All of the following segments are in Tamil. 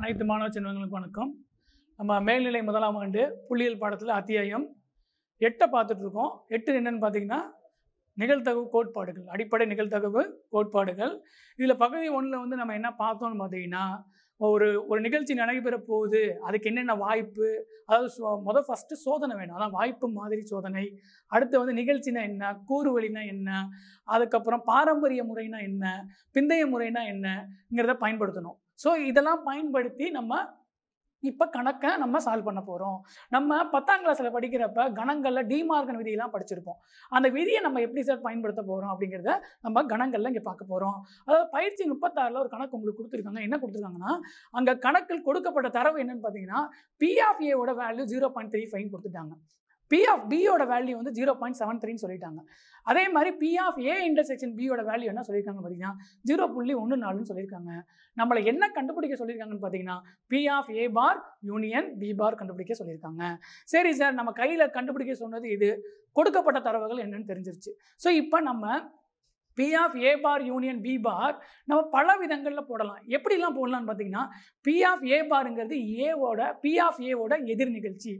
அனைத்து மாணவ செல்வங்களுக்கு வணக்கம் நம்ம மேல்நிலை முதலாம் ஆண்டு புள்ளியியல் பாடத்தில் அத்தியாயம் எட்டை பார்த்துட்டு இருக்கோம் எட்டு என்னன்னு பார்த்தீங்கன்னா நிகழ்த்தகவு கோட்பாடுகள் அடிப்படை நிகழ்த்தகவு கோட்பாடுகள் இதில் பகுதி ஒன்றில் வந்து நம்ம என்ன பார்த்தோம்னு பார்த்தீங்கன்னா ஒரு ஒரு நிகழ்ச்சி நடைபெற போகுது அதுக்கு என்னென்ன வாய்ப்பு அதாவது சோ முதல் ஃபஸ்ட்டு சோதனை வேணும் அதான் வாய்ப்பு மாதிரி சோதனை அடுத்து வந்து நிகழ்ச்சினா என்ன கூறு வழினா என்ன அதுக்கப்புறம் பாரம்பரிய முறைனா என்ன பிந்தைய முறைனா என்னங்கிறத பயன்படுத்தணும் ஸோ இதெல்லாம் பயன்படுத்தி நம்ம இப்போ கணக்கை நம்ம சால்வ் பண்ண போகிறோம் நம்ம பத்தாம் கிளாஸில் படிக்கிறப்ப கணங்களில் டிமார்கன் விதியெல்லாம் படிச்சிருப்போம் அந்த விதியை நம்ம எப்படி சார் பயன்படுத்த போகிறோம் அப்படிங்கிறத நம்ம கணங்களில் இங்கே பார்க்க போகிறோம் அதாவது பயிற்சி முப்பத்தாறில் ஒரு கணக்கு உங்களுக்கு கொடுத்துருக்காங்க என்ன கொடுத்துருக்காங்கன்னா அங்கே கணக்கில் கொடுக்கப்பட்ட தரவு என்னன்னு பார்த்தீங்கன்னா பிஆஃப்ஏவோட value zero point three five கொடுத்துட்டாங்க பி ஆஃப் பியோட வேல்யூ வந்து ஜீரோ பாயிண்ட் செவன் த்ரீன்னு சொல்லிட்டாங்க அதே மாதிரி பி ஆஃப் ஏ இன்டர்செக்ஷன் பியோட வேல்யூ என்ன சொல்லியிருக்காங்க பார்த்தீங்கன்னா ஜீரோ புள்ளி ஒன்று நாலுன்னு சொல்லியிருக்காங்க நம்மளை என்ன கண்டுபிடிக்க சொல்லியிருக்காங்கன்னு பார்த்தீங்கன்னா P of A bar union B bar கண்டுபிடிக்க சொல்லியிருக்காங்க சரி சார் நம்ம கையில் கண்டுபிடிக்க சொன்னது இது கொடுக்கப்பட்ட தரவுகள் என்னன்னு தெரிஞ்சிருச்சு ஸோ இப்போ நம்ம P of A bar union B bar நம்ம பல விதங்களில் போடலாம் எப்படிலாம் போடலான்னு பார்த்தீங்கன்னா பி ஆஃப் ஏ பாருங்கிறது ஏவோட பி ஆஃப் ஏவோட எதிர் நிகழ்ச்சி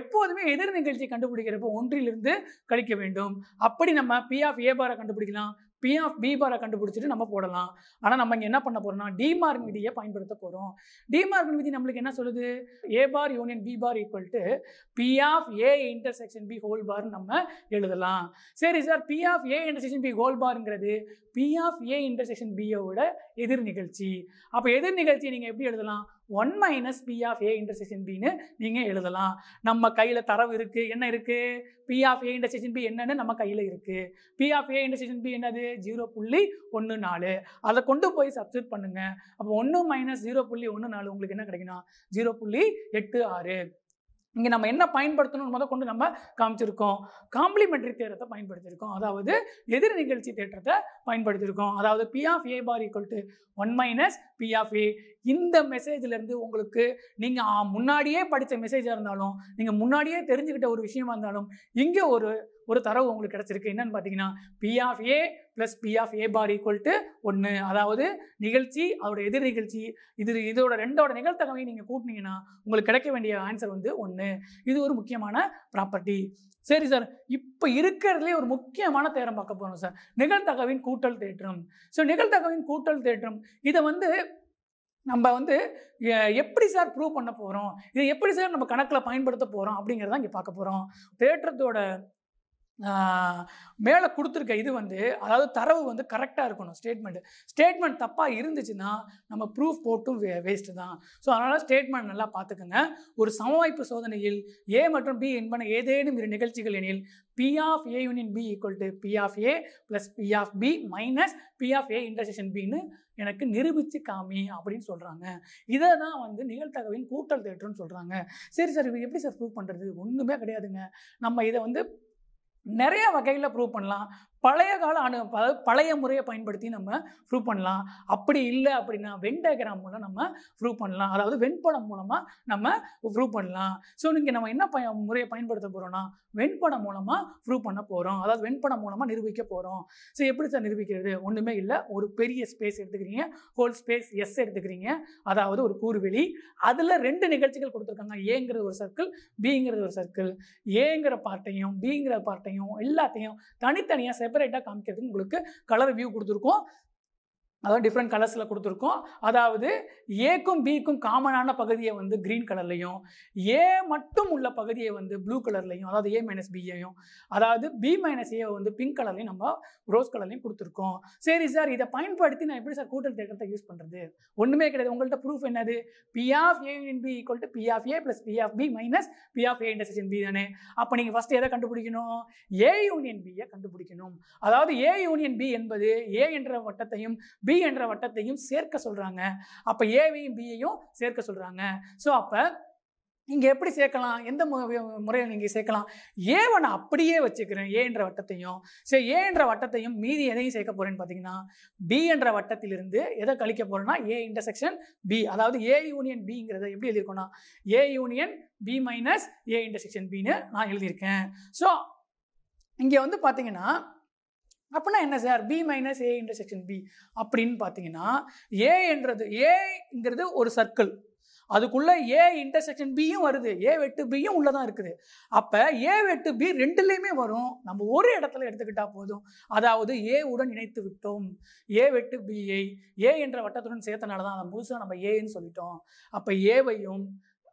எப்போதுமே எதிர் நிகழ்ச்சி கண்டுபிடிக்கிறப்போ ஒன்றிலிருந்து கழிக்க வேண்டும் அப்படி நம்ம பி ஆஃப் ஏ பாரை கண்டுபிடிக்கலாம் பி ஆஃப் பி பாரை கண்டுபிடிச்சிட்டு நம்ம போடலாம் ஆனால் நம்ம இங்கே என்ன பண்ண போகிறோம்னா டிமார்க் விதியை பயன்படுத்த போகிறோம் டிமார்க் விதி நம்மளுக்கு என்ன சொல்லுது A bar union B bar equal to P of A intersection B whole bar நம்ம எழுதலாம் சரி sir P of A intersection B whole பாருங்கிறது பி ஆஃப் ஏ இன்டர்செக்ஷன் பியோட எதிர் நிகழ்ச்சி அப்போ எதிர் நிகழ்ச்சியை நீங்கள் எப்படி எழுதலாம் one minus P of A intersection பின்னு நீங்கள் எழுதலாம் நம்ம கையில் தரவு இருக்குது என்ன இருக்குது P of A intersection B என்னன்னு நம்ம கையில் இருக்குது P of A intersection B என்னது ஜீரோ புள்ளி ஒன்று நாலு அதை கொண்டு போய் சப்ஸ்டியூட் பண்ணுங்கள் அப்போ ஒன்று மைனஸ் ஜீரோ புள்ளி ஒன்று நாலு உங்களுக்கு என்ன கிடைக்கணும் ஜீரோ புள்ளி எட்டு ஆறு இங்கே நம்ம என்ன பயன்படுத்தணும் முதல் கொண்டு நம்ம காமிச்சிருக்கோம் காம்ப்ளிமெண்ட்ரி தேட்டத்தை பயன்படுத்தியிருக்கோம் அதாவது எதிர் நிகழ்ச்சி தேட்டத்தை பயன்படுத்தியிருக்கோம் அதாவது P of A bar equal to one minus P of A இந்த மெசேஜ்லேருந்து உங்களுக்கு நீங்கள் முன்னாடியே படித்த மெசேஜாக இருந்தாலும் நீங்கள் முன்னாடியே தெரிஞ்சுக்கிட்ட ஒரு விஷயமா இருந்தாலும் இங்கே ஒரு ஒரு தரவு உங்களுக்கு கிடச்சிருக்கு என்னென்னு பார்த்தீங்கன்னா P of A A plus P A bar equal to ஒன்று அதாவது நிகழ்ச்சி அதோட எதிர் நிகழ்ச்சி இது இதோட ரெண்டோட நிகழ்த்தகவையும் நீங்கள் கூட்டினீங்கன்னா உங்களுக்கு கிடைக்க வேண்டிய ஆன்சர் வந்து ஒன்று இது ஒரு முக்கியமான ப்ராப்பர்ட்டி சரி சார் இப்போ இருக்கிறதுலே ஒரு முக்கியமான தேரம் பார்க்க போகிறோம் சார் நிகழ்த்தகவின் கூட்டல் தேற்றம் ஸோ நிகழ்த்தகவின் கூட்டல் தேற்றம் இதை வந்து நம்ம வந்து எப்படி சார் ப்ரூவ் பண்ண போகிறோம் இதை எப்படி சார் நம்ம கணக்கில் பயன்படுத்த போகிறோம் அப்படிங்கிறதா இங்கே பார்க்க போகிறோம் தேட்டத்தோட மேலே கொடுத்துருக்க இது வந்து அதாவது தரவு வந்து கரெக்டாக இருக்கணும் ஸ்டேட்மெண்ட் ஸ்டேட்மெண்ட் தப்பாக இருந்துச்சுன்னா நம்ம ப்ரூஃப் போட்டும் வே வேஸ்ட்டு தான் ஸோ அதனால் ஸ்டேட்மெண்ட் நல்லா பார்த்துக்கோங்க ஒரு சமவாய்ப்பு சோதனையில் ஏ மற்றும் பி என்பன ஏதேனும் இரு நிகழ்ச்சிகள் எனில் P of A union B equal to P of A plus P of B minus P of A intersection பின்னு எனக்கு நிரூபித்து காமி அப்படின்னு சொல்கிறாங்க இதை தான் வந்து நிகழ்த்தகவின் கூட்டல் தேட்டர்னு சொல்கிறாங்க சரி சார் இது எப்படி சார் ப்ரூவ் பண்ணுறது ஒன்றுமே கிடையாதுங்க நம்ம இதை வந்து நிறைய வகையில் ப்ரூவ் பண்ணலாம் பழைய கால அணு பழைய முறையை பயன்படுத்தி நம்ம ப்ரூவ் பண்ணலாம் அப்படி இல்லை அப்படின்னா வென் டயக்ராம் மூலம் நம்ம ப்ரூவ் பண்ணலாம் அதாவது வெண்படம் மூலமாக நம்ம ப்ரூவ் பண்ணலாம் ஸோ இங்கே நம்ம என்ன ப முறையை பயன்படுத்த போகிறோம்னா வெண்படம் மூலமாக ப்ரூவ் பண்ண போகிறோம் அதாவது வெண்படம் மூலமாக நிரூபிக்க போகிறோம் ஸோ எப்படி சார் நிரூபிக்கிறது ஒன்றுமே இல்லை ஒரு பெரிய ஸ்பேஸ் எடுத்துக்கிறீங்க ஹோல் ஸ்பேஸ் எஸ் எடுத்துக்கிறீங்க அதாவது ஒரு கூறுவெளி அதில் ரெண்டு நிகழ்ச்சிகள் கொடுத்துருக்காங்க ஏங்கிறது ஒரு சர்க்கிள் பிங்கிறது ஒரு சர்க்கிள் ஏங்கிற பார்ட்டையும் பிங்கிற பார்ட்டையும் எல்லாத்தையும் தனித்தனியாக செப்பரேட்டாக காமிக்கிறதுக்கு உங்களுக்கு கலர் வியூ கொடுத்துருக்கோம் அதாவது டிஃப்ரெண்ட் கலர்ஸில் கொடுத்துருக்கோம் அதாவது ஏக்கும் பிக்கும் காமனான பகுதியை வந்து க்ரீன் கலர்லையும் ஏ மட்டும் உள்ள பகுதியை வந்து ப்ளூ கலர்லையும் அதாவது ஏ மைனஸ் பியையும் அதாவது பி மைனஸ் ஏ வந்து பிங்க் கலர்லையும் நம்ம ரோஸ் கலர்லையும் கொடுத்துருக்கோம் சரி சார் இதை பயன்படுத்தி நான் எப்படி சார் கூட்டல் தேட்டத்தை யூஸ் பண்ணுறது ஒன்றுமே கிடையாது உங்கள்கிட்ட ப்ரூஃப் என்னது P of A in B equal to P of A plus P of B minus P of A intersection B தானே அப்போ நீங்கள் ஃபஸ்ட்டு எதை கண்டுபிடிக்கணும் ஏ யூனியன் பியை கண்டுபிடிக்கணும் அதாவது ஏ யூனியன் பி என்பது ஏ என்ற வட்டத்தையும் பி பி என்ற வட்டத்தையும் சேர்க்க சொல்கிறாங்க அப்போ ஏவையும் பியையும் சேர்க்க சொல்கிறாங்க ஸோ அப்போ நீங்கள் எப்படி சேர்க்கலாம் எந்த முறையில் நீங்கள் சேர்க்கலாம் ஏவை நான் அப்படியே வச்சுக்கிறேன் ஏ என்ற வட்டத்தையும் சரி ஏ என்ற வட்டத்தையும் மீதி எதையும் சேர்க்க போகிறேன்னு பார்த்தீங்கன்னா பி என்ற வட்டத்திலிருந்து எதை கழிக்க போகிறேன்னா ஏ இன்டர்செக்ஷன் பி அதாவது ஏ யூனியன் பிங்கிறத எப்படி எழுதியிருக்கோன்னா A union B minus A intersection பின்னு நான் எழுதியிருக்கேன் ஸோ இங்கே வந்து பார்த்தீங்கன்னா அப்படின்னா என்ன sir B minus A intersection B அப்படின்னு பார்த்தீங்கன்னா ஏ என்றது ஏங்கிறது ஒரு சர்க்கிள் அதுக்குள்ளே ஏ இன்டர்செக்ஷன் பியும் வருது ஏ வெட்டு பியும் உள்ளே தான் இருக்குது அப்போ ஏ வெட்டு பி ரெண்டுலேயுமே வரும் நம்ம ஒரு இடத்துல எடுத்துக்கிட்டால் போதும் அதாவது ஏ உடன் இணைத்து விட்டோம் ஏ வெட்டு பிஐ ஏ என்ற வட்டத்துடன் சேர்த்தனால தான் அதை முழுசாக நம்ம ஏன்னு சொல்லிட்டோம் அப்போ ஏவையும்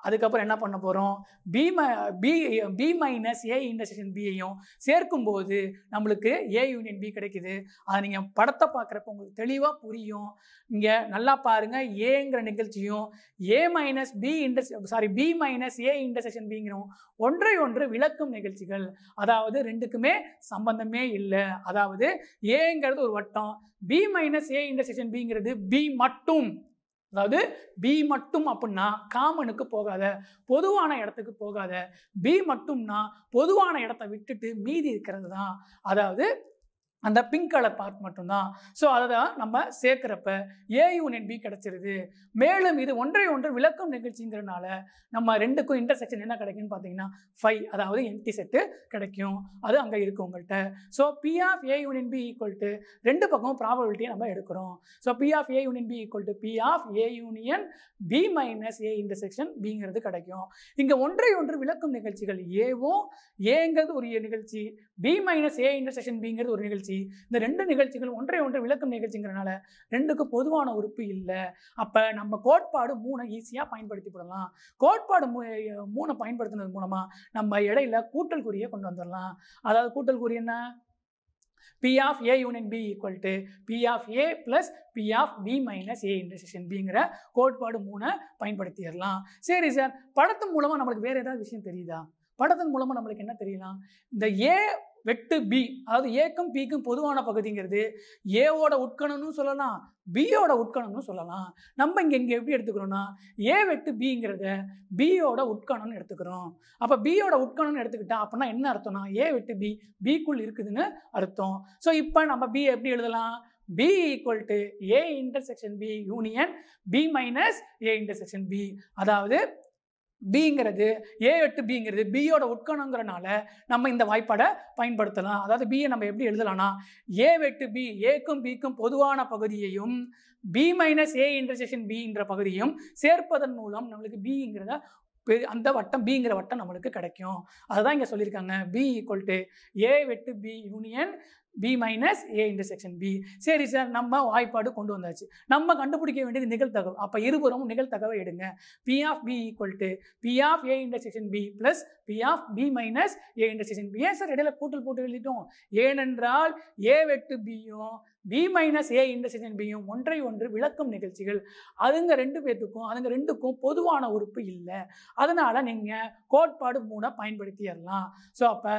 அதுக்கப்புறம் என்ன பண்ண போகிறோம் பி ம P B minus A intersection பியையும் சேர்க்கும்போது நம்மளுக்கு ஏ யூனியன் பி கிடைக்குது அதை நீங்கள் படத்தை பார்க்குறப்ப உங்களுக்கு தெளிவாக புரியும் இங்கே நல்லா பாருங்கள் ஏங்கிற நிகழ்ச்சியும் A minus B inter sorry B minus A intersection பிங்கிறோம் ஒன்றை ஒன்று விளக்கும் நிகழ்ச்சிகள் அதாவது ரெண்டுக்குமே சம்பந்தமே இல்லை அதாவது ஏங்கிறது ஒரு வட்டம் பி மைனஸ் ஏ இன்டர்செக்ஷன் பிங்கிறது பி மட்டும் அதாவது பி மட்டும் அப்படின்னா காமனுக்கு போகாத பொதுவான இடத்துக்கு போகாத பி மட்டும்னா பொதுவான இடத்த விட்டுட்டு மீதி இருக்கிறது தான் அதாவது அந்த பிங்க் கலர் பார்ட் மட்டும்தான் ஸோ அதை தான் நம்ம சேர்க்குறப்ப ஏ யூனியன் பி கிடச்சிருது மேலும் இது ஒன்றை ஒன்று விளக்கம் நிகழ்ச்சிங்கிறனால நம்ம ரெண்டுக்கும் இன்டர்செக்ஷன் என்ன கிடைக்குன்னு பார்த்தீங்கன்னா ஃபைவ் அதாவது எம்டி செட்டு கிடைக்கும் அது அங்கே இருக்கும் உங்கள்கிட்ட so P of A union B equal to ரெண்டு பக்கம் ப்ராபபிலிட்டியை நம்ம எடுக்கிறோம் so P of A union B equal to P of A union B minus A intersection பிங்கிறது கிடைக்கும் இங்கே ஒன்றை ஒன்று விளக்கும் நிகழ்ச்சிகள் ஏவும் ஏங்கிறது ஒரு நிகழ்ச்சி பி மைனஸ் ஏ இன்டர்செக்ஷன் பிங்கிறது ஒரு நிகழ்ச்சி நிகழ்ச்சி இந்த ரெண்டு நிகழ்ச்சிகளும் ஒன்றை ஒன்று விளக்கும் நிகழ்ச்சிங்கிறனால ரெண்டுக்கும் பொதுவான உறுப்பு இல்லை அப்போ நம்ம கோட்பாடு மூணை ஈஸியாக பயன்படுத்தி விடலாம் கோட்பாடு மூ மூணை பயன்படுத்தினது மூலமாக நம்ம இடையில கூட்டல் குறியை கொண்டு வந்துடலாம் அதாவது கூட்டல் குறி என்ன P of A union B equal to P of A plus P of B minus A intersection பிங்கிற கோட்பாடு மூணை பயன்படுத்திடலாம் சரி சார் படத்தின் மூலமாக நம்மளுக்கு வேறு ஏதாவது விஷயம் தெரியுதா படத்தின் மூலமாக நம்மளுக்கு என்ன தெரியலாம் இந்த ஏ வெட்டு பி அதாவது ஏக்கும் பிக்கும் பொதுவான பகுதிங்கிறது ஏவோட உட்கணம்னு சொல்லலாம் பியோட உட்கணம்னு சொல்லலாம் நம்ம இங்கே இங்கே எப்படி எடுத்துக்கிறோம்னா ஏ வெட்டு பிங்கிறத பியோட உட்கணம்னு எடுத்துக்கிறோம் அப்போ பியோட உட்கணம்னு எடுத்துக்கிட்டா அப்படின்னா என்ன அர்த்தம்னா ஏ வெட்டு பி பிக்குள் இருக்குதுன்னு அர்த்தம் ஸோ இப்போ நம்ம பி எப்படி எழுதலாம் B equal to A intersection B union B minus A intersection B அதாவது பிங்கிறது ஏ எட்டு பிங்கிறது பியோட உட்கணங்கிறனால நம்ம இந்த வாய்ப்பாடை பயன்படுத்தலாம் அதாவது பியை நம்ம எப்படி எழுதலாம்னா ஏ வெட்டு பி ஏக்கும் பிக்கும் பொதுவான பகுதியையும் பி மைனஸ் ஏ இன்டர்செக்ஷன் பிங்கிற பகுதியும் சேர்ப்பதன் மூலம் நம்மளுக்கு பிங்கிறத அந்த வட்டம் பிங்கிற வட்டம் நம்மளுக்கு கிடைக்கும் அதுதான் இங்கே சொல்லியிருக்காங்க பி ஈக்குவல் டு ஏ வெட்டு B union B minus A intersection B சரி சார் நம்ம வாய்ப்பாடு கொண்டு வந்தாச்சு நம்ம கண்டுபிடிக்க வேண்டியது நிகழ்த்தகவு அப்போ இருபுறமும் நிகழ்த்தகவை எடுங்க P of B equal to P of A intersection B plus P of B minus A intersection B ஏன் சார் இடையில கூட்டல் போட்டு எழுதிட்டோம் ஏனென்றால் ஏ வெட்டு பியும் பி மைனஸ் ஏ இன்டர்செக்ஷன் பியும் ஒன்றை ஒன்று விளக்கும் நிகழ்ச்சிகள் அதுங்க ரெண்டு பேர்த்துக்கும் அதுங்க ரெண்டுக்கும் பொதுவான உறுப்பு இல்லை அதனால் நீங்கள் கோட்பாடு மூட பயன்படுத்திடலாம் ஸோ அப்போ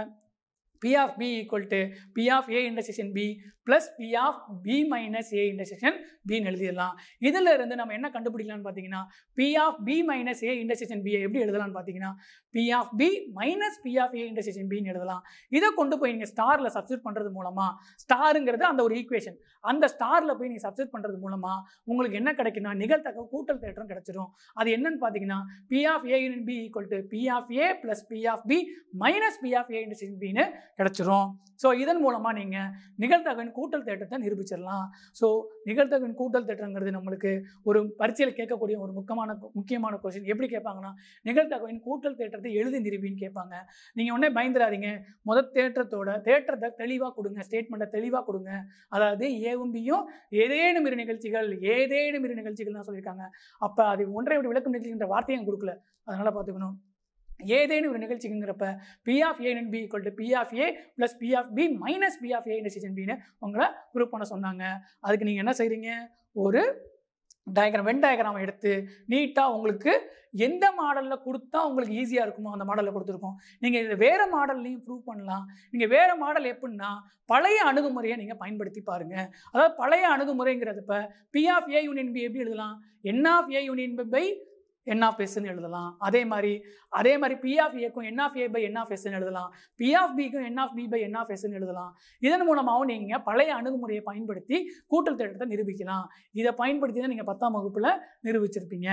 P of B equal to P of A intersection B plus P of B minus A intersection பின்னு எழுதிடலாம் இதில் இருந்து நம்ம என்ன கண்டுபிடிக்கலாம்னு பார்த்தீங்கன்னா P of B minus A intersection பியை எப்படி எழுதலாம்னு பார்த்தீங்கன்னா P of B minus P of A intersection பின்னு எழுதலாம் இதை கொண்டு போய் நீங்கள் ஸ்டாரில் சப்ஸ்டியூட் பண்ணுறது மூலமாக ஸ்டாருங்கிறது அந்த ஒரு ஈக்குவேஷன் அந்த ஸ்டாரில் போய் நீங்கள் சப்ஸ்டியூட் பண்ணுறது மூலமாக உங்களுக்கு என்ன கிடைக்குன்னா நிகழ்த்தகவு கூட்டல் தேற்றம் கிடைச்சிடும் அது என்னன்னு பார்த்தீங்கன்னா P of A unit B equal to P of A plus P of B minus P of A intersection பின்னு கிடைச்சிரும் ஸோ இதன் மூலமாக நீங்கள் நிகழ்த்தகவின் கூட்டல் தேட்டத்தை நிரூபிச்சிடலாம் ஸோ நிகழ்த்தகவின் கூட்டல் தேட்டங்கிறது நம்மளுக்கு ஒரு பரீட்சையில் கேட்கக்கூடிய ஒரு முக்கியமான முக்கியமான கொஸ்டின் எப்படி கேட்பாங்கன்னா நிகழ்த்தகவின் கூட்டல் தேட்டத்தை எழுதி நிரூபின்னு கேட்பாங்க நீங்கள் உடனே பயந்துடாதீங்க முதல் தேட்டத்தோட தேட்டத்தை தெளிவாக கொடுங்க ஸ்டேட்மெண்ட்டை தெளிவாக கொடுங்க அதாவது ஏவும் பியும் ஏதேனும் இரு நிகழ்ச்சிகள் ஏதேனும் இரு நிகழ்ச்சிகள் தான் சொல்லியிருக்காங்க அப்போ அது ஒன்றை விட விளக்கம் நிகழ்ச்சின்ற வார்த்தையும் கொடுக்கல அதனால் பார்த்துக்கணும் ஏதேனும் ஒரு நிகழ்ச்சிங்கிறப்ப P of A in B equal to P of A plus P of B minus P of A intersection பின்னு உங்களை குரூப் பண்ண சொன்னாங்க அதுக்கு நீங்கள் என்ன செய்கிறீங்க ஒரு டயக்ராம் வென் டயக்ராம் எடுத்து நீட்டாக உங்களுக்கு எந்த மாடலில் கொடுத்தா உங்களுக்கு ஈஸியாக இருக்குமோ அந்த மாடலில் கொடுத்துருக்கோம் நீங்கள் இதை வேறு மாடல்லையும் ப்ரூவ் பண்ணலாம் நீங்கள் வேறு மாடல் எப்படின்னா பழைய அணுகுமுறையை நீங்கள் பயன்படுத்தி பாருங்கள் அதாவது பழைய அணுகுமுறைங்கிறதுப்ப P of A union B எப்படி எழுதலாம் N of A union B by of எஸ்ன்னு எழுதலாம் அதே மாதிரி அதே மாதிரி ஆஃப் ஏக்கும் ஆஃப் ஏ பை ஆஃப் எஸ்ன்னு எழுதலாம் ஆஃப் பிக்கும் ஆஃப் பி பை ஆஃப் எஸ்ன்னு எழுதலாம் இதன் மூலமாகவும் நீங்கள் பழைய அணுகுமுறையை பயன்படுத்தி கூட்டல் தேட்டத்தை நிரூபிக்கலாம் இதை பயன்படுத்தி தான் நீங்கள் பத்தாம் வகுப்பில் நிரூபிச்சிருப்பீங்க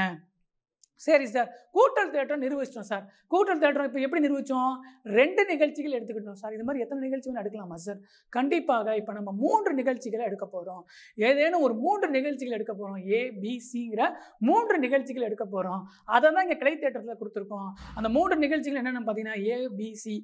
சரி சார் கூட்டல் தேட்டரம் நிர்வகிச்சிட்டோம் சார் கூட்டல் தேட்டரம் இப்போ எப்படி நிர்வகித்தோம் ரெண்டு நிகழ்ச்சிகள் எடுத்துக்கிட்டோம் சார் இது மாதிரி எத்தனை நிகழ்ச்சி வேணும் எடுக்கலாமா சார் கண்டிப்பாக இப்போ நம்ம மூன்று நிகழ்ச்சிகளை எடுக்க போகிறோம் ஏதேனும் ஒரு மூன்று நிகழ்ச்சிகள் எடுக்க போகிறோம் ஏ பி சிங்கிற மூன்று நிகழ்ச்சிகள் எடுக்க போகிறோம் அதை தான் இங்கே கலை தேட்டரத்தில் கொடுத்துருக்கோம் அந்த மூன்று நிகழ்ச்சிகள் என்னென்னு பார்த்தீங்கன்னா ஏ பி சி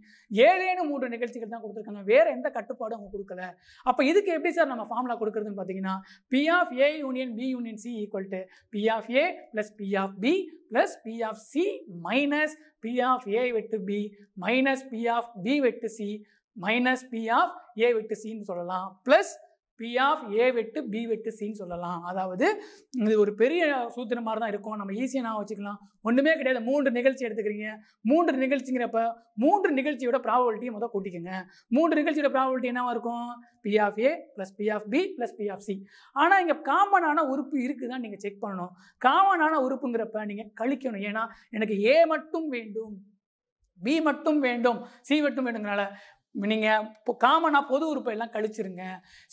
ஏதேனும் மூன்று நிகழ்ச்சிகள் தான் கொடுத்துருக்காங்க வேறு எந்த கட்டுப்பாடும் அவங்க கொடுக்கல அப்போ இதுக்கு எப்படி சார் நம்ம ஃபார்முலா கொடுக்குறதுன்னு பார்த்தீங்கன்னா P of A union B union C equal to P of A plus P of B plus P of C minus P of A வெட்டு B minus P of B வெட்டு C minus P of A வெட்டு சின்னு சொல்லலாம் ப்ளஸ் பி ஆஃப் ஏ வெட்டு பி வெட்டு சின்னு சொல்லலாம் அதாவது இது ஒரு பெரிய சூத்திரம் மாதிரி தான் இருக்கும் நம்ம ஈஸியாக நான் வச்சுக்கலாம் ஒன்றுமே கிடையாது மூன்று நிகழ்ச்சி எடுத்துக்கிறீங்க மூன்று நிகழ்ச்சிங்கிறப்ப மூன்று நிகழ்ச்சியோட ப்ராபபிலிட்டியை முதல் கூட்டிக்கோங்க மூன்று நிகழ்ச்சியோட ப்ராபபிலிட்டி என்னவாக இருக்கும் P of A plus P of B plus P of C ஆனால் இங்கே காமனான உறுப்பு இருக்குதான் நீங்கள் செக் பண்ணணும் காமனான உறுப்புங்கிறப்ப நீங்கள் கழிக்கணும் ஏன்னா எனக்கு ஏ மட்டும் வேண்டும் பி மட்டும் வேண்டும் சி மட்டும் வேண்டுங்கிறனால நீங்கள் இப்போ காமனாக பொது உறுப்பை எல்லாம் கழிச்சிருங்க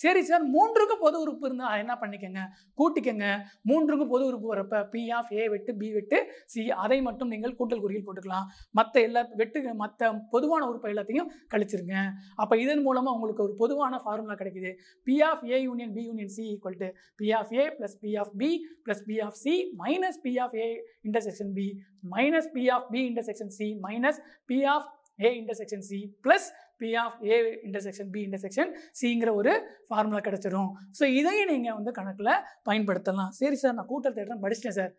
சரி சார் மூன்றுக்கும் பொது உறுப்பு இருந்தால் என்ன பண்ணிக்கோங்க கூட்டிக்கங்க மூன்றுக்கும் பொது உறுப்பு வரப்ப பி ஆஃப் ஏ வெட்டு பி வெட்டு சி அதை மட்டும் நீங்கள் கூட்டல் குறியில் போட்டுக்கலாம் மற்ற எல்லா வெட்டு மற்ற பொதுவான உறுப்பை எல்லாத்தையும் கழிச்சிருங்க அப்போ இதன் மூலமாக உங்களுக்கு ஒரு பொதுவான ஃபார்முலா கிடைக்குது P of A union B union C equal to P of A plus P of B plus P of C minus P of A intersection B minus P of B intersection C minus P of A intersection C plus P of A intersection B intersection சிங்கிற ஒரு ஃபார்முலா கிடச்சிரும் ஸோ இதையும் நீங்கள் வந்து கணக்கில் பயன்படுத்தலாம் சரி சார் நான் கூட்டல் தேட்டர் படிச்சிட்டேன் சார்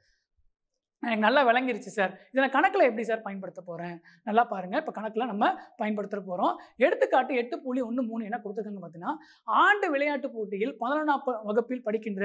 எனக்கு நல்லா விளங்கிருச்சு சார் இதை நான் கணக்கில் எப்படி சார் பயன்படுத்த போகிறேன் நல்லா பாருங்கள் இப்போ கணக்கில் நம்ம பயன்படுத்த போகிறோம் எடுத்துக்காட்டு எட்டு புள்ளி ஒன்று மூணு என்ன கொடுத்துருக்காங்க பார்த்தீங்கன்னா ஆண்டு விளையாட்டுப் போட்டியில் பதினொன்றாம் வகுப்பில் படிக்கின்ற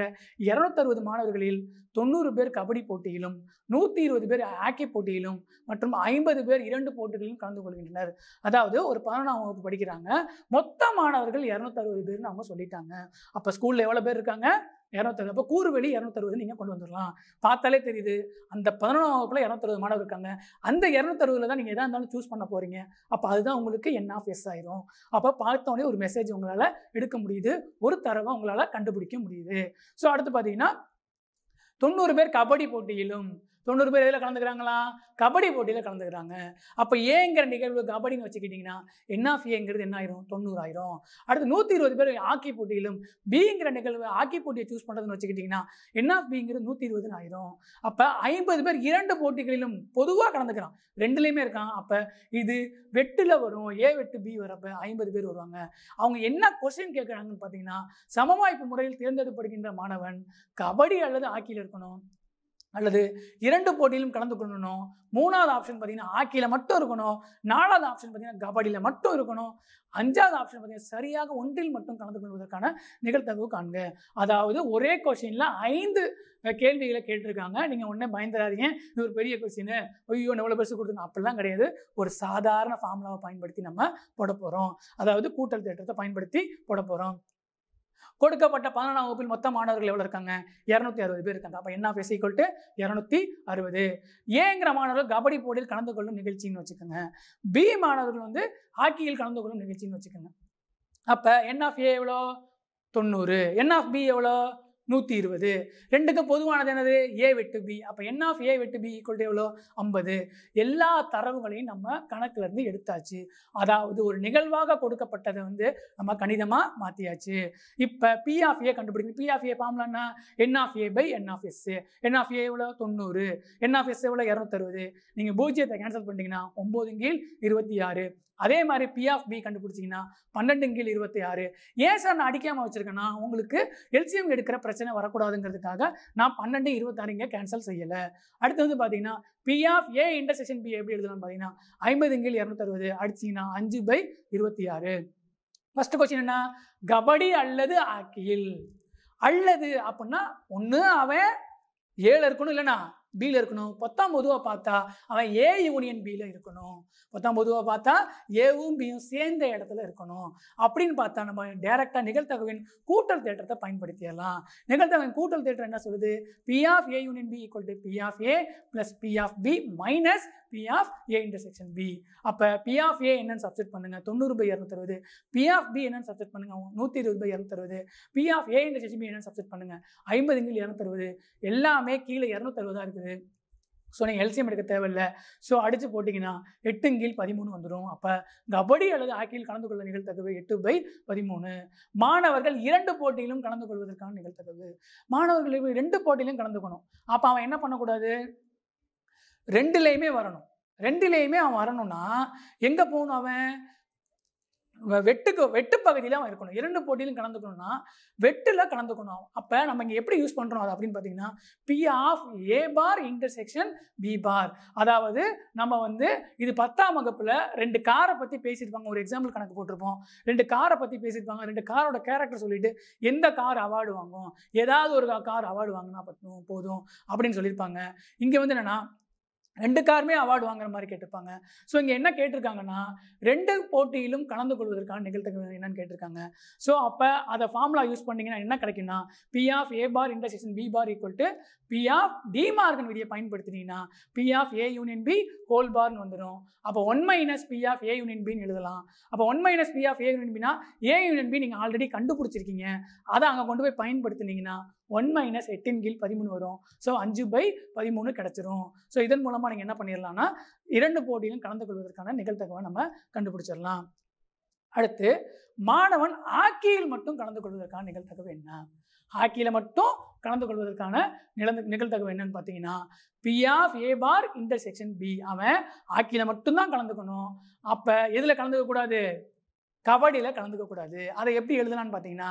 இரநூத்தறுபது மாணவர்களில் தொண்ணூறு பேர் கபடி போட்டியிலும் நூற்றி இருபது பேர் ஹாக்கி போட்டியிலும் மற்றும் ஐம்பது பேர் இரண்டு போட்டிகளிலும் கலந்து கொள்கின்றனர் அதாவது ஒரு பதினொன்றாம் வகுப்பு படிக்கிறாங்க மொத்த மாணவர்கள் இரநூத்தறுபது பேர்னு அவங்க சொல்லிட்டாங்க அப்போ ஸ்கூலில் எவ்வளோ பேர் இருக்காங்க இரநூத்தறுபது அப்போ கூறுவெளி இரநூத்தறுபது நீங்கள் கொண்டு வந்துடலாம் பார்த்தாலே தெரியுது அந்த பதினொன்றாம் வகுப்பில் இரநூத்தறுபது மாணவர் இருக்காங்க அந்த இரநூத்தறுபதில் தான் நீங்கள் எதாக இருந்தாலும் சூஸ் பண்ண போகிறீங்க அப்போ அதுதான் உங்களுக்கு என் ஆஃப் எஸ் ஆயிரும் அப்போ பார்த்தோன்னே ஒரு மெசேஜ் உங்களால் எடுக்க முடியுது ஒரு தரவை உங்களால் கண்டுபிடிக்க முடியுது ஸோ அடுத்து பார்த்தீங்கன்னா தொண்ணூறு பேர் கபடி போட்டியிலும் தொண்ணூறு பேர் எதில் கலந்துக்கிறாங்களா கபடி போட்டியில் கலந்துக்கிறாங்க அப்போ ஏங்கிற நிகழ்வு கபடின்னு வச்சுக்கிட்டிங்கன்னா என் ஆஃப் ஏங்கிறது என்ன ஆயிரும் தொண்ணூறாயிரம் அடுத்து நூற்றி இருபது பேர் ஹாக்கி போட்டியிலும் பிங்கிற நிகழ்வு ஹாக்கி போட்டியை சூஸ் பண்ணுறதுன்னு வச்சுக்கிட்டிங்கன்னா என் ஆஃப் பிங்கிறது நூற்றி இருபதுன்னு ஆயிரும் அப்போ ஐம்பது பேர் இரண்டு போட்டிகளிலும் பொதுவாக கலந்துக்கிறான் ரெண்டுலேயுமே இருக்கான் அப்போ இது வெட்டில் வரும் ஏ வெட்டு பி வரப்ப ஐம்பது பேர் வருவாங்க அவங்க என்ன கொஸ்டின் கேட்குறாங்கன்னு பார்த்தீங்கன்னா சமவாய்ப்பு முறையில் தேர்ந்தெடுப்படுகின்ற மாணவன் கபடி அல்லது ஹாக்கியில் இருக்கணும் அல்லது இரண்டு போட்டியிலும் கலந்து கொள்ளணும் மூணாவது ஆப்ஷன் பார்த்தீங்கன்னா ஹாக்கியில் மட்டும் இருக்கணும் நாலாவது ஆப்ஷன் பார்த்தீங்கன்னா கபடியில் மட்டும் இருக்கணும் அஞ்சாவது ஆப்ஷன் பார்த்தீங்கன்னா சரியாக ஒன்றில் மட்டும் கலந்து கொள்வதற்கான நிகழ்த்தகவு காண்க அதாவது ஒரே கொஷினில் ஐந்து கேள்விகளை கேட்டிருக்காங்க நீங்கள் ஒன்றே பயந்துடாதீங்க இது ஒரு பெரிய கொஸ்டின் ஐயோ எவ்வளோ பெருசு கொடுத்துங்க அப்படிலாம் கிடையாது ஒரு சாதாரண ஃபார்முலாவை பயன்படுத்தி நம்ம போட போகிறோம் அதாவது கூட்டல் தேட்டத்தை பயன்படுத்தி போட போகிறோம் கொடுக்கப்பட்ட பதினொன்றாம் வகுப்பில் மொத்த மாணவர்கள் எவ்வளோ இருக்காங்க இரநூத்தி அறுபது பேர் இருக்காங்க அப்போ என்ன ஃபேஸ் ஈக்குவல் டு இரநூத்தி அறுபது ஏங்கிற மாணவர்கள் கபடி போட்டியில் கலந்து கொள்ளும் நிகழ்ச்சின்னு வச்சுக்கோங்க பி மாணவர்கள் வந்து ஹாக்கியில் கலந்து கொள்ளும் நிகழ்ச்சின்னு வச்சுக்கோங்க அப்போ என் ஆஃப் ஏ எவ்வளோ தொண்ணூறு என் ஆஃப் பி எவ்வளோ நூற்றி இருபது ரெண்டுக்கும் பொதுவானது என்னது ஏ வெட்டு பி அப்போ என் ஆஃப் ஏ வெட்டு பி ஈக்குவல் டு எவ்வளோ ஐம்பது எல்லா தரவுகளையும் நம்ம கணக்குலேருந்து எடுத்தாச்சு அதாவது ஒரு நிகழ்வாக கொடுக்கப்பட்டதை வந்து நம்ம கணிதமாக மாற்றியாச்சு இப்போ பி ஆஃப் ஏ கண்டுபிடிக்கணும் பி ஆஃப் ஏ பாம்லன்னா N of A by N of S N of A எவ்வளோ தொண்ணூறு என் ஆஃப் எஸ் எவ்வளோ இரநூத்தறுபது நீங்கள் பூஜ்ஜியத்தை கேன்சல் பண்ணிட்டீங்கன்னா ஒம்பது கீழ் இருபத்தி ஆறு அதே மாதிரி பி ஆஃப் பி கண்டுபிடிச்சிங்கன்னா பன்னெண்டு கீழ் இருபத்தி ஆறு ஏன் சார் நான் அடிக்காமல் வச்சுருக்கேன்னா உங்களுக்கு எல்சிஎம் எடுக்கிற பிரச்சனை வரக்கூடாதுங்கிறதுக்காக நான் பன்னெண்டு இருபத்தாறு இங்கே கேன்சல் செய்யலை அடுத்து வந்து பார்த்தீங்கன்னா P of A intersection B எப்படி எழுதலாம்னு பார்த்தீங்கன்னா ஐம்பது கீழ் இரநூத்தறுபது அடிச்சிங்கன்னா அஞ்சு பை இருபத்தி ஆறு ஃபஸ்ட்டு கொஸ்டின் என்ன கபடி அல்லது ஆக்கியில் அல்லது அப்படின்னா ஒன்று அவன் ஏழு இருக்கணும் இல்லைனா பியில் இருக்கணும் பத்தாம் பொதுவாக பார்த்தா அவன் ஏ யூனியன் பியில் இருக்கணும் பத்தாம் பொதுவாக பார்த்தா ஏவும் பியும் சேர்ந்த இடத்துல இருக்கணும் அப்படின்னு பார்த்தா நம்ம டேரெக்டாக நிகழ்த்தகவின் கூட்டல் தேட்டத்தை பயன்படுத்திடலாம் நிகழ்த்தகவின் கூட்டல் தேட்டம் என்ன சொல்லுது P of A union B equal to P of A plus P of B minus P of A intersection B அப்போ பி ஆஃப் ஏ என்னன்னு சப்செட் பண்ணுங்கள் தொண்ணூறு பை இரநூத்தறுபது பி ஆஃப் பி என்னன்னு சப்செட் பண்ணுங்க நூற்றி இருபது பை இரநூத்தறுபது P of A intersection B என்னன்னு சப்செட் பண்ணுங்கள் ஐம்பது இங்கில் இரநூத்தறுபது எல்லாமே கீழே இரநூத்தறுபதாக இருக்குது ஸோ நீங்கள் எல்சியம் எடுக்க தேவையில்லை ஸோ அடித்து போட்டிங்கன்னா எட்டு கீழ் பதிமூணு வந்துடும் அப்போ கபடி அல்லது ஆக்கியில் கலந்து கொள்ள நிகழ்த்தகவு எட்டு பை பதிமூணு மாணவர்கள் இரண்டு போட்டியிலும் கலந்து கொள்வதற்கான நிகழ்த்தகவு மாணவர்கள் ரெண்டு போட்டியிலும் கலந்துக்கணும் அப்போ அவன் என்ன பண்ணக்கூடாது ரெண்டுலேயுமே வரணும் ரெண்டுலேயுமே அவன் வரணும்னா எங்கே போகணும் அவன் வெட்டுக்கு வெட்டு பகுதியில் அவன் இருக்கணும் இரண்டு போட்டியிலும் கலந்துக்கணும்னா வெட்டில் கலந்துக்கணும் அவன் அப்போ நம்ம இங்கே எப்படி யூஸ் பண்ணுறோம் அது அப்படின்னு பார்த்தீங்கன்னா P of A bar intersection B bar அதாவது நம்ம வந்து இது பத்தாம் வகுப்பில் ரெண்டு காரை பற்றி பேசியிருப்பாங்க ஒரு எக்ஸாம்பிள் கணக்கு போட்டிருப்போம் ரெண்டு காரை பற்றி பேசியிருப்பாங்க ரெண்டு காரோட கேரக்டர் சொல்லிட்டு எந்த கார் அவார்டு வாங்கும் ஏதாவது ஒரு கார் அவார்டு வாங்கினா பற்றும் போதும் அப்படின்னு சொல்லியிருப்பாங்க இங்கே வந்து என்னென்னா ரெண்டு காருமே அவார்டு வாங்குற மாதிரி கேட்டிருப்பாங்க ஸோ இங்கே என்ன கேட்டிருக்காங்கன்னா ரெண்டு போட்டியிலும் கலந்து கொள்வதற்கான நிகழ்த்துக்கு என்னன்னு கேட்டிருக்காங்க ஸோ அப்போ அதை ஃபார்முலா யூஸ் பண்ணிங்கன்னா என்ன கிடைக்கும்னா P of A bar intersection B bar equal to P of De Morgan விதியை பயன்படுத்தினீங்கன்னா P of A union B whole பார்னு வந்துடும் அப்போ one minus P of A union பின்னு எழுதலாம் அப்போ one minus P of A union பினா ஏ யூனியன் பி நீங்கள் ஆல்ரெடி கண்டுபிடிச்சிருக்கீங்க அதை அங்கே கொண்டு போய் பயன்படுத்தினீங்கன்னா ஒன் மைனஸ் எட்டின் கீழ் பதிமூணு வரும் ஸோ அஞ்சு பை பதிமூணு கிடச்சிரும் ஸோ இதன் மூலம் மூலமாக நீங்கள் என்ன பண்ணிடலாம்னா இரண்டு போட்டியிலும் கலந்து கொள்வதற்கான நிகழ்த்தகவை நம்ம கண்டுபிடிச்சிடலாம் அடுத்து மாணவன் ஆக்கியில் மட்டும் கலந்து கொள்வதற்கான நிகழ்த்தகவு என்ன ஹாக்கியில் மட்டும் கலந்து கொள்வதற்கான நிலந்து நிகழ்த்தகவு என்னன்னு பார்த்தீங்கன்னா P of A bar intersection B அவன் ஹாக்கியில் மட்டும்தான் கலந்துக்கணும் அப்போ எதில் கலந்துக்க கூடாது கபடியில் கலந்துக்க கூடாது அதை எப்படி எழுதலான்னு பார்த்தீங்கன்னா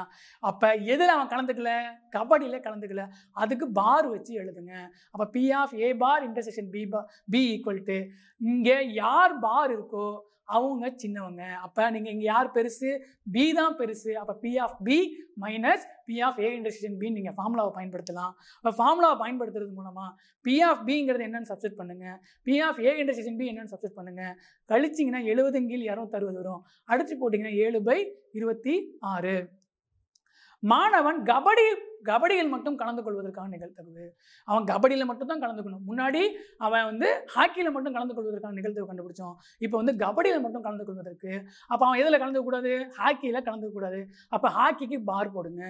அப்போ எதில் அவன் கலந்துக்கல கபடியில் கலந்துக்கல அதுக்கு பார் வச்சு எழுதுங்க அப்போ P of A bar intersection B bar B equal to இங்கே யார் பார் இருக்கோ அவங்க சின்னவங்க அப்போ நீங்கள் இங்கே யார் பெருசு பி தான் பெருசு அப்போ P of B minus P of A intersection பின்னு நீங்கள் ஃபார்முலாவை பயன்படுத்தலாம் அப்போ ஃபார்முலாவை பயன்படுத்துறது மூலமாக பி ஆஃப் பிங்கிறது என்னென்னு சப்ஸ்ட் பண்ணுங்கள் P of A intersection B என்னென்னு சப்ஸ்ட் பண்ணுங்கள் கழிச்சிங்கன்னா எழுபது கீழ் இரநூத்தி அறுபது வரும் அடித்து போட்டிங்கன்னா ஏழு பை இருபத்தி ஆறு மாணவன் கபடி கபடியில் மட்டும் கலந்து கொள்வதற்கான நிகழ்த்தகவு அவன் கபடியில் மட்டும் தான் கலந்துக்கணும் முன்னாடி அவன் வந்து ஹாக்கியில் மட்டும் கலந்து கொள்வதற்கான நிகழ்த்து கண்டுபிடிச்சோம் இப்போ வந்து கபடியில் மட்டும் கலந்து கொள்வதற்கு அப்போ அவன் எதில் கலந்துக்கூடாது ஹாக்கியில் கலந்துக்கூடாது அப்போ ஹாக்கிக்கு பார் போடுங்க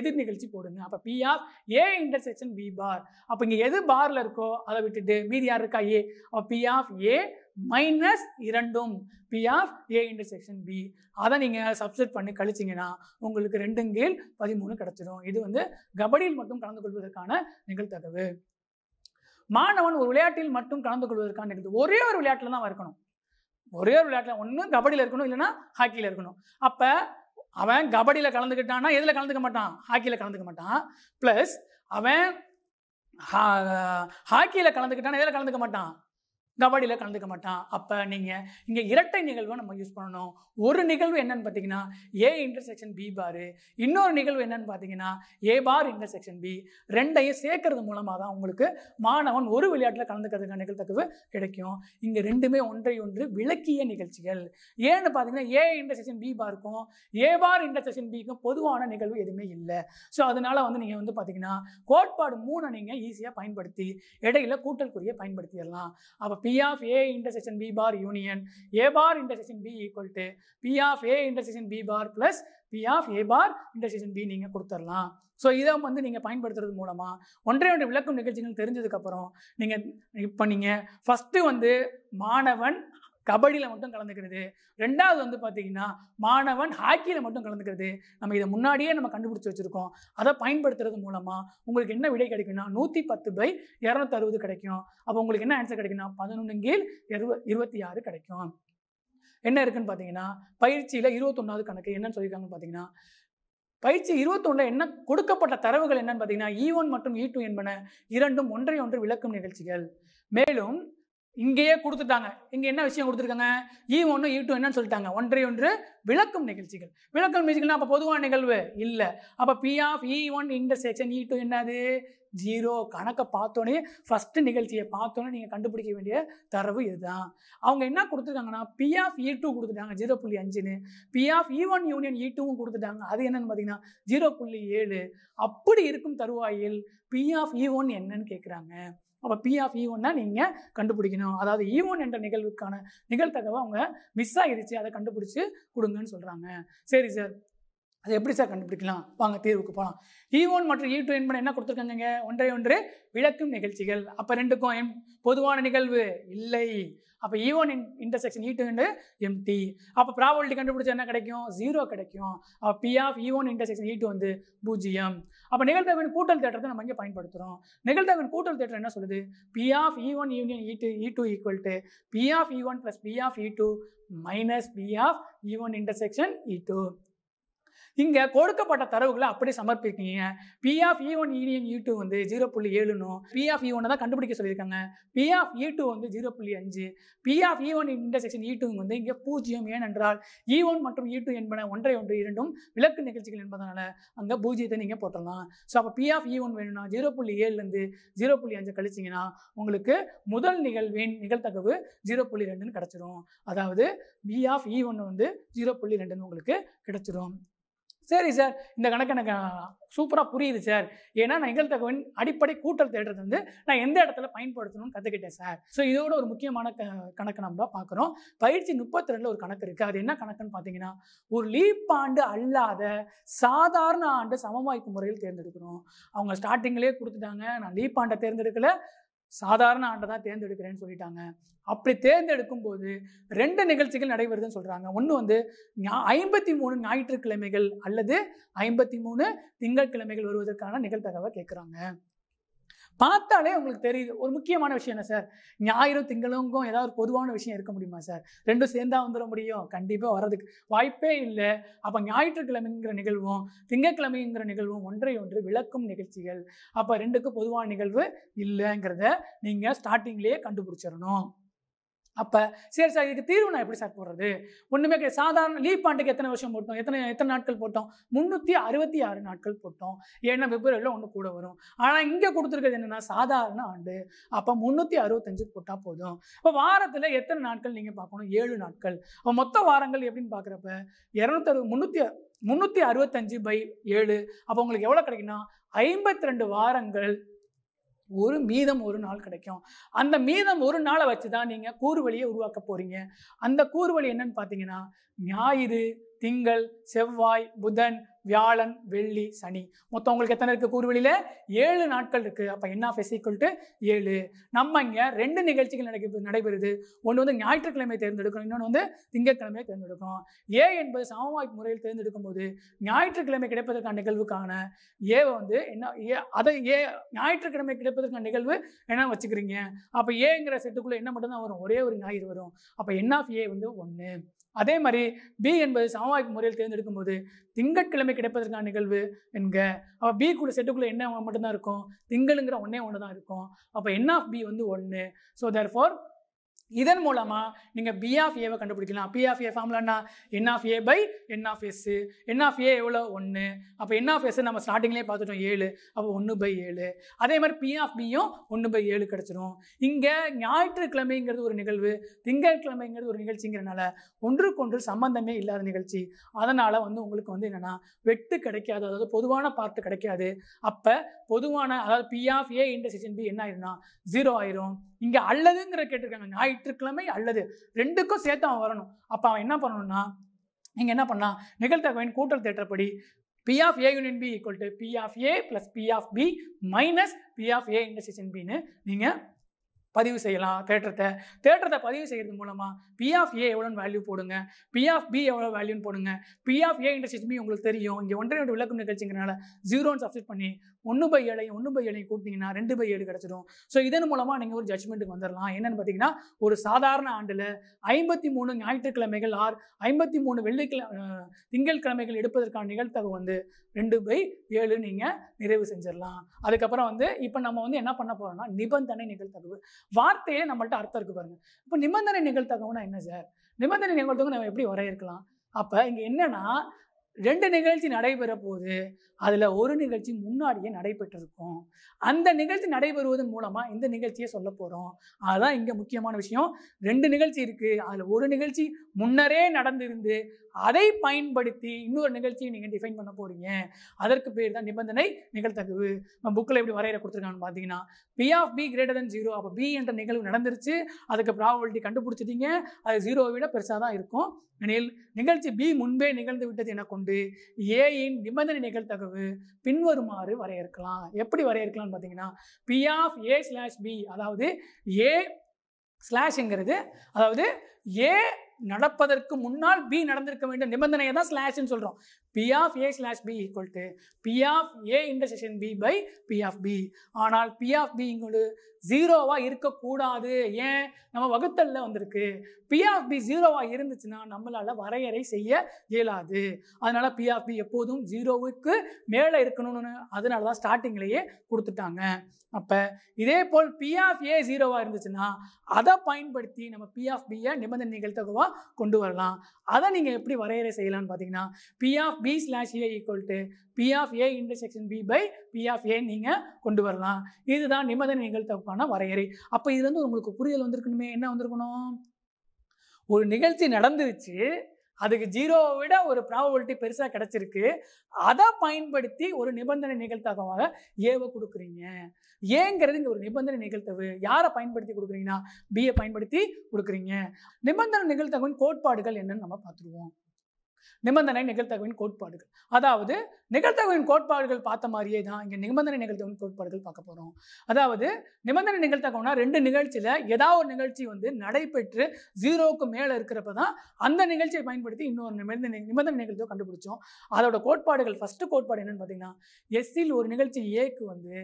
எதிர் நிகழ்ச்சி போடுங்க அப்போ PR A intersection B bar அப்போ இங்கே எது பாரில் இருக்கோ அதை விட்டுட்டு மீதி யார் இருக்கா ஏ அப்போ பி ஆஃப் ஏ மைனஸ் இரண்டும் P of A intersection B அதை நீங்கள் சப்ஸ்டிட் பண்ணி கழிச்சிங்கன்னா உங்களுக்கு ரெண்டும் கீழ் பதிமூணு கிடச்சிடும் இது வந்து கபடியில் மட்டும் கலந்து கொள்வதற்கான நிகழ்த்தகவு மாணவன் ஒரு விளையாட்டில் மட்டும் கலந்து கொள்வதற்கான நிகழ்வு ஒரே ஒரு விளையாட்டில் தான் இருக்கணும் ஒரே ஒரு விளையாட்டில் ஒன்று கபடியில் இருக்கணும் இல்லைன்னா ஹாக்கியில் இருக்கணும் அப்போ அவன் கபடியில் கலந்துக்கிட்டான்னா எதில் கலந்துக்க மாட்டான் ஹாக்கியில் கலந்துக்க மாட்டான் ப்ளஸ் அவன் ஹாக்கியில் கலந்துக்கிட்டான்னா எதில் கலந்துக்க மாட்டான் கபடியில் கலந்துக்க மாட்டான் அப்போ நீங்கள் இங்கே இரட்டை நிகழ்வை நம்ம யூஸ் பண்ணணும் ஒரு நிகழ்வு என்னன்னு பார்த்தீங்கன்னா ஏ இன்டர்செக்ஷன் பி பாரு இன்னொரு நிகழ்வு என்னன்னு பார்த்தீங்கன்னா ஏ பார் இன்டர்செக்ஷன் பி ரெண்டையும் சேர்க்கறது மூலமாக தான் உங்களுக்கு மாணவன் ஒரு விளையாட்டில் கலந்துக்கிறதுக்கான நிகழ்த்தக்கு கிடைக்கும் இங்கே ரெண்டுமே ஒன்றை ஒன்று விளக்கிய நிகழ்ச்சிகள் ஏன்னு பார்த்தீங்கன்னா ஏ இன்டர்செக்ஷன் பி பாருக்கும் ஏ பார் இன்டர்செக்ஷன் பிக்கும் பொதுவான நிகழ்வு எதுவுமே இல்லை ஸோ அதனால் வந்து நீங்கள் வந்து பார்த்தீங்கன்னா கோட்பாடு மூணை நீங்கள் ஈஸியாக பயன்படுத்தி இடையில கூட்டல் குறியை பயன்படுத்திடலாம் அப்போ P of A intersection B bar union A bar intersection B equal to P of A intersection B bar plus P of A bar intersection B நீங்கள் கொடுத்துடலாம் ஸோ இதை வந்து நீங்கள் பயன்படுத்துறது மூலமாக ஒன்றே ஒன்று விளக்கும் நிகழ்ச்சிகள் தெரிஞ்சதுக்கப்புறம் நீங்கள் இப்போ நீங்கள் ஃபஸ்ட்டு வந்து மாணவன் கபடியில் மட்டும் கலந்துக்கிறது ரெண்டாவது வந்து பார்த்திங்கன்னா மாணவன் ஹாக்கியில் மட்டும் கலந்துக்கிறது நம்ம இதை முன்னாடியே நம்ம கண்டுபிடிச்சி வச்சுருக்கோம் அதை பயன்படுத்துறது மூலமாக உங்களுக்கு என்ன விடை கிடைக்கும்னா நூற்றி பத்து பை இரநூத்தறுபது கிடைக்கும் அப்போ உங்களுக்கு என்ன ஆன்சர் கிடைக்குன்னா பதினொன்று கீழ் இருவ இருபத்தி ஆறு கிடைக்கும் என்ன இருக்குன்னு பார்த்தீங்கன்னா பயிற்சியில் இருபத்தொன்னாவது கணக்கு என்னன்னு சொல்லியிருக்காங்கன்னு பார்த்தீங்கன்னா பயிற்சி இருபத்தொன்றில் என்ன கொடுக்கப்பட்ட தரவுகள் என்னன்னு பார்த்தீங்கன்னா இ e ஒன் மற்றும் இ e டூ என்பன இரண்டும் ஒன்றை ஒன்று விளக்கும் நிகழ்ச்சிகள் மேலும் இங்கேயே கொடுத்துட்டாங்க இங்கே என்ன விஷயம் கொடுத்துருக்காங்க ஈ e ஒன்று ஈ e டூ என்னன்னு சொல்லிட்டாங்க ஒன்றை ஒன்று விளக்கும் நிகழ்ச்சிகள் விளக்கம் நிகழ்ச்சிகள்னா அப்போ பொதுவான நிகழ்வு இல்லை அப்போ P of E one section E two என்னது ஜீரோ கணக்கை பார்த்தோன்னே ஃபஸ்ட்டு நிகழ்ச்சியை பார்த்தோன்னே நீங்கள் கண்டுபிடிக்க வேண்டிய தரவு இதுதான் அவங்க என்ன கொடுத்துருக்காங்கன்னா P of E e two கொடுத்துட்டாங்க ஜீரோ புள்ளி அஞ்சுன்னு P of E one union E டூவும் கொடுத்துட்டாங்க அது என்னன்னு பார்த்தீங்கன்னா ஜீரோ புள்ளி ஏழு அப்படி இருக்கும் தருவாயில் பி ஆஃப் இ ஒன் என்னன்னு கேட்குறாங்க அப்போ பி ஆஃப் ஈவன்னா e நீங்கள் கண்டுபிடிக்கணும் அதாவது ஈவன் e என்ற நிகழ்வுக்கான நிகழ்த்தகவை அவங்க மிஸ் ஆகிடுச்சு அதை கண்டுபிடிச்சி கொடுங்கன்னு சொல்கிறாங்க சரி சார் அது எப்படி சார் கண்டுபிடிக்கலாம் வாங்க தீர்வுக்கு போகலாம் இ e ஒன் மற்றும் ஈ டூ என்பன என்ன கொடுத்துருக்காங்க ஒன்றை ஒன்று விளக்கும் நிகழ்ச்சிகள் அப்போ ரெண்டுக்கும் பொதுவான நிகழ்வு இல்லை அப்போ E one in intersection E two empty அப்போ ப்ராபபிலிட்டி கண்டுபிடிச்சா என்ன கிடைக்கும் ஜீரோ கிடைக்கும் அப்போ P of E one intersection E two வந்து பூஜ்ஜியம் அப்போ நிகழ்த்தவன் கூட்டல் தேற்றத்தை நம்ம இங்கே பயன்படுத்துகிறோம் நிகழ்த்தவன் கூட்டல் தேட்டர் என்ன சொல்லுது P of E one union E two E two equal to P of E one plus P of E two minus P of E one intersection E two இங்கே கொடுக்கப்பட்ட தரவுகளை அப்படியே சமர்ப்பிக்கீங்க P of E e one இடிஎன் e இ டூ e வந்து ஜீரோ புள்ளி ஏழுனும் பி ஆஃப் இ ஒன்னை தான் கண்டுபிடிக்க சொல்லியிருக்காங்க பி ஆஃப் இ டூ வந்து ஜீரோ புள்ளி அஞ்சு P of E one intersection E two வந்து இங்கே பூஜ்ஜியம் ஏனென்றால் இ ஒன் மற்றும் இ டூ என்பன ஒன்றை ஒன்று இரண்டும் விளக்கு நிகழ்ச்சிகள் என்பதனால அங்கே பூஜ்ஜியத்தை நீங்கள் போட்டலாம் ஸோ அப்போ பி ஆஃப் இ ஒன் வேணும்னா ஜீரோ புள்ளி ஏழுலேருந்து ஜீரோ புள்ளி அஞ்சு கழிச்சிங்கன்னா உங்களுக்கு முதல் நிகழ்வின் நிகழ்த்தகவு ஜீரோ புள்ளி ரெண்டுன்னு கிடச்சிரும் அதாவது பி ஆஃப் இ ஒன்று வந்து ஜீரோ புள்ளி ரெண்டுன்னு உங்களுக்கு கிடச்சிரும் சரி சார் இந்த கணக்கு எனக்கு சூப்பராக புரியுது சார் ஏன்னா நான் எங்கள் அடிப்படை கூட்டல் தேடுறது வந்து நான் எந்த இடத்துல பயன்படுத்தணும்னு கற்றுக்கிட்டேன் சார் ஸோ இதோட ஒரு முக்கியமான க கணக்கு நம்ம பார்க்குறோம் பயிற்சி முப்பத்தி ரெண்டில் ஒரு கணக்கு இருக்குது அது என்ன கணக்குன்னு பார்த்தீங்கன்னா ஒரு லீப் ஆண்டு அல்லாத சாதாரண ஆண்டு சமவாய்ப்பு முறையில் தேர்ந்தெடுக்கிறோம் அவங்க ஸ்டார்டிங்லேயே கொடுத்துட்டாங்க நான் லீப் ஆண்டை தேர்ந்தெடுக்கல சாதாரண ஆண்டை தான் தேர்ந்தெடுக்கிறேன்னு சொல்லிட்டாங்க அப்படி தேர்ந்தெடுக்கும் போது ரெண்டு நிகழ்ச்சிகள் நடைபெறுதுன்னு சொல்கிறாங்க ஒன்று வந்து ஐம்பத்தி மூணு ஞாயிற்றுக்கிழமைகள் அல்லது ஐம்பத்தி மூணு திங்கட்கிழமைகள் வருவதற்கான நிகழ்த்தகவை கேட்குறாங்க பார்த்தாலே உங்களுக்கு தெரியுது ஒரு முக்கியமான விஷயம் என்ன சார் ஞாயிறும் திங்களுக்கும் ஏதாவது ஒரு பொதுவான விஷயம் இருக்க முடியுமா சார் ரெண்டும் சேர்ந்தா வந்துட முடியும் கண்டிப்பாக வர்றதுக்கு வாய்ப்பே இல்லை அப்போ ஞாயிற்றுக்கிழமைங்கிற நிகழ்வும் திங்கக்கிழமைங்கிற நிகழ்வும் ஒன்றை ஒன்று விளக்கும் நிகழ்ச்சிகள் அப்போ ரெண்டுக்கும் பொதுவான நிகழ்வு இல்லைங்கிறத நீங்கள் ஸ்டார்டிங்லேயே கண்டுபிடிச்சிடணும் அப்போ சரி சார் இதுக்கு தீர்வு நான் எப்படி சார் போடுறது ஒன்றுமே கிடையாது சாதாரண லீப் பாண்டுக்கு எத்தனை வருஷம் போட்டோம் எத்தனை எத்தனை நாட்கள் போட்டோம் முந்நூற்றி அறுபத்தி ஆறு நாட்கள் போட்டோம் ஏன்னா பிப்ரவரியில் ஒன்று கூட வரும் ஆனால் இங்கே கொடுத்துருக்கிறது என்னென்னா சாதாரண ஆண்டு அப்போ முந்நூற்றி அறுபத்தஞ்சு போட்டால் போதும் இப்போ வாரத்தில் எத்தனை நாட்கள் நீங்கள் பார்க்கணும் ஏழு நாட்கள் இப்போ மொத்த வாரங்கள் எப்படின்னு பார்க்குறப்ப இரநூத்தறு முந்நூற்றி முந்நூற்றி அறுபத்தஞ்சு பை ஏழு அப்போ உங்களுக்கு எவ்வளோ கிடைக்குன்னா ஐம்பத்தி ரெண்டு வாரங்கள் ஒரு மீதம் ஒரு நாள் கிடைக்கும் அந்த மீதம் ஒரு நாளை வச்சு தான் நீங்கள் கூறுவழியை உருவாக்க போகிறீங்க அந்த கூறுவழி என்னன்னு பார்த்தீங்கன்னா ஞாயிறு திங்கள் செவ்வாய் புதன் வியாழன் வெள்ளி சனி மொத்தம் உங்களுக்கு எத்தனை இருக்குது கூறுவெளியில் ஏழு நாட்கள் இருக்குது அப்போ என்ன ஃபெசிக்கல்ட்டு ஏழு நம்ம இங்கே ரெண்டு நிகழ்ச்சிகள் நடக்க நடைபெறுது ஒன்று வந்து ஞாயிற்றுக்கிழமை தேர்ந்தெடுக்கணும் இன்னொன்று வந்து திங்கட்கிழமையை தேர்ந்தெடுக்கணும் ஏ என்பது சமவாய்ப்பு முறையில் தேர்ந்தெடுக்கும் போது ஞாயிற்றுக்கிழமை கிடைப்பதற்கான நிகழ்வுக்கான ஏவை வந்து என்ன ஏ அதை ஏ ஞாயிற்றுக்கிழமை கிடைப்பதற்கான நிகழ்வு என்ன வச்சுக்கிறீங்க அப்போ ஏங்கிற செட்டுக்குள்ளே என்ன மட்டும்தான் வரும் ஒரே ஒரு ஞாயிறு வரும் அப்போ என் ஆஃப் ஏ வந்து ஒன்று அதே மாதிரி பி என்பது சமவாய்ப்பு முறையில் தேர்ந்தெடுக்கும் போது திங்கட்கிழமை கிடைப்பதற்கான நிகழ்வு என்க அப்போ பி கூட செட்டுக்குள்ளே என்ன மட்டும்தான் இருக்கும் திங்களுங்கிற ஒன்றே ஒன்று தான் இருக்கும் அப்போ என் ஆஃப் பி வந்து ஒன்று ஸோ தேர் ஃபார் இதன் மூலமாக நீங்கள் பி ஆஃப் ஏவை கண்டுபிடிக்கலாம் பி ஆஃப் ஏ ஃபார்ம்லன்னா N of A by N of S N of A எவ்வளோ ஒன்று அப்போ என் ஆஃப் எஸ் நம்ம ஸ்டார்டிங்லேயே பார்த்துட்டோம் ஏழு அப்போ ஒன்று பை ஏழு அதே மாதிரி பி ஆஃப் பியும் ஒன்று பை ஏழு கிடச்சிரும் இங்கே ஞாயிற்றுக்கிழமைங்கிறது ஒரு நிகழ்வு திங்கட்கிழமைங்கிறது ஒரு நிகழ்ச்சிங்கிறனால ஒன்றுக்கொன்று சம்பந்தமே இல்லாத நிகழ்ச்சி அதனால் வந்து உங்களுக்கு வந்து என்னென்னா வெட்டு கிடைக்காது அதாவது பொதுவான பார்ட் கிடைக்காது அப்போ பொதுவான அதாவது P of A intersection B என்ன ஆயிரும்னா ஜீரோ ஆயிரும் இங்கே அல்லதுங்கிற கேட்டிருக்காங்க ஞாயிற்றுக்கிழமை அல்லது ரெண்டுக்கும் சேர்த்து அவன் வரணும் அப்போ அவன் என்ன பண்ணணும்னா நீங்கள் என்ன பண்ணா நிகழ்த்தகவையின் கூட்டல் தேற்றப்படி P of A union B equal to P of A plus P of B minus P of A intersection பின்னு நீங்கள் பதிவு செய்யலாம் தேட்டரத்தை தேட்டரத்தை பதிவு செய்கிறது மூலமாக பி ஆஃப் ஏ எவ்வளோன்னு வேல்யூ போடுங்க பி ஆஃப் பி எவ்வளோ வேல்யூன்னு போடுங்க P of A intersection B உங்களுக்கு தெரியும் இங்கே ஒன்றரை விளக்கம் நிகழ்ச்சிங்கிறனால ஜீரோன்னு சப்ஸ்கிரைப் பண்ணி ஒன்று பை ஏழை ஒன்று பை ஏழை கூட்டிங்கன்னா ரெண்டு பை ஏழு கிடச்சிடும் ஸோ இதன் மூலமாக நீங்கள் ஒரு ஜட்மெண்ட்டுக்கு வந்துடலாம் என்னென்னு பார்த்தீங்கன்னா ஒரு சாதாரண ஆண்டில் ஐம்பத்தி மூணு ஞாயிற்றுக்கிழமைகள் ஆர் ஐம்பத்தி மூணு வெள்ளிக்கிழ கிழமைகள் எடுப்பதற்கான நிகழ்த்தகவு வந்து ரெண்டு பை ஏழு நீங்கள் நிறைவு செஞ்சிடலாம் அதுக்கப்புறம் வந்து இப்போ நம்ம வந்து என்ன பண்ண போகிறோம்னா நிபந்தனை நிகழ்த்தகவு வார்த்தையே நம்மள்ட்ட அர்த்தம் இருக்குது பாருங்கள் இப்போ நிபந்தனை நிகழ்த்தகவுனா என்ன சார் நிபந்தனை நிகழ்த்தகம் நம்ம எப்படி வரையறுக்கலாம் அப்போ இங்கே என்னென்னா ரெண்டு நிகழ்ச்சி நடைபெற போது அதில் ஒரு நிகழ்ச்சி முன்னாடியே நடைபெற்றிருக்கும் அந்த நிகழ்ச்சி நடைபெறுவதன் மூலமாக இந்த நிகழ்ச்சியை சொல்ல போகிறோம் அதுதான் இங்கே முக்கியமான விஷயம் ரெண்டு நிகழ்ச்சி இருக்குது அதில் ஒரு நிகழ்ச்சி முன்னரே நடந்திருந்து அதை பயன்படுத்தி இன்னொரு நிகழ்ச்சியை நீங்கள் டிஃபைன் பண்ண போகிறீங்க அதற்கு பேர் தான் நிபந்தனை நிகழ்த்தகவு நம்ம புக்கில் எப்படி வரையறை கொடுத்துருக்காங்கன்னு பார்த்தீங்கன்னா P of B greater than zero அப்போ பி என்ற நிகழ்வு நடந்துருச்சு அதுக்கு ப்ராபபிலிட்டி கண்டுபிடிச்சிட்டிங்க அது ஜீரோவை விட பெருசாக தான் இருக்கும் எனில் நிகழ்ச்சி பி முன்பே நிகழ்ந்து விட்டது என கொண்டு ஏயின் நிபந்தனை நிகழ்த்தகவு அளவு பின்வருமாறு வரையறுக்கலாம் எப்படி வரையறுக்கலாம்னு பார்த்தீங்கன்னா P of A slash B அதாவது ஏ ஸ்லாஷ்ங்கிறது அதாவது ஏ நடப்பதற்கு முன்னால் பி நடந்திருக்க வேண்டிய நிபந்தனையை தான் ஸ்லாஷ்னு சொல்கிறோம் P of A slash B equal to P of A intersection B by P of B ஆனால் பி ஆஃப் பி இங்குள்ள ஜீரோவாக இருக்கக்கூடாது ஏன் நம்ம வகுத்தலில் வந்திருக்கு பி ஆஃப் பி ஜீரோவாக இருந்துச்சுன்னா நம்மளால் வரையறை செய்ய இயலாது அதனால் பி ஆஃப் பி எப்போதும் ஜீரோவுக்கு மேலே இருக்கணும்னு அதனால தான் ஸ்டார்டிங்லேயே கொடுத்துட்டாங்க அப்போ இதே போல் பி ஆஃப் ஏ ஜீரோவாக இருந்துச்சுன்னா அதை பயன்படுத்தி நம்ம பி ஆஃப் பியை நிபந்தனை நிகழ்த்தகவாக கொண்டு வரலாம் அதை நீங்கள் எப்படி வரையறை செய்யலாம்னு பார்த்தீங்கன்னா P of B slash A equal to P of A intersection B by P of A நீங்கள் கொண்டு வரலாம் இதுதான் நிபந்தனை நிகழ்த்தவுக்கான வரையறை அப்போ இதுலேருந்து உங்களுக்கு புரிதல் வந்திருக்கணுமே என்ன வந்திருக்கணும் ஒரு நிகழ்ச்சி நடந்துருச்சு அதுக்கு ஜீரோவை விட ஒரு ப்ராபபிலிட்டி பெருசாக கிடச்சிருக்கு அதை பயன்படுத்தி ஒரு நிபந்தனை நிகழ்த்தகமாக ஏவை கொடுக்குறீங்க ஏங்கிறது இங்கே ஒரு நிபந்தனை நிகழ்த்தவு யாரை பயன்படுத்தி கொடுக்குறீங்கன்னா பிஏ பயன்படுத்தி கொடுக்குறீங்க நிபந்தனை நிகழ்த்தகவின் கோட்பாடுகள் என்னன்னு நம்ம பார்த்துருவோம் நிபந்தனை நிகழ்த்தகவின் கோட்பாடுகள் அதாவது நிகழ்த்தகவின் கோட்பாடுகள் பார்த்த மாதிரியே தான் இங்கே நிபந்தனை நிகழ்த்தகவின் கோட்பாடுகள் பார்க்க போகிறோம் அதாவது நிபந்தனை நிகழ்த்தகம்னா ரெண்டு நிகழ்ச்சியில் ஏதாவது ஒரு நிகழ்ச்சி வந்து நடைபெற்று ஜீரோவுக்கு மேலே இருக்கிறப்ப தான் அந்த நிகழ்ச்சியை பயன்படுத்தி இன்னொரு நிபந்தனை நிபந்தனை நிகழ்ச்சியை கண்டுபிடிச்சோம் அதோட கோட்பாடுகள் ஃபஸ்ட்டு கோட்பாடு என்னென்னு பார்த்தீங்கன்னா எஸ்சில் ஒரு நிகழ்ச்சி ஏக்கு வந்து